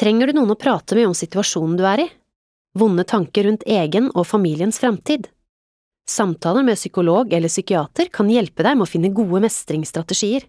trenger du noen å prate med om situasjonen du er i, vonde tanker rundt egen og familiens framtid. Samtaler med psykolog eller psykiater kan hjelpe deg med å finne gode mestringsstrategier.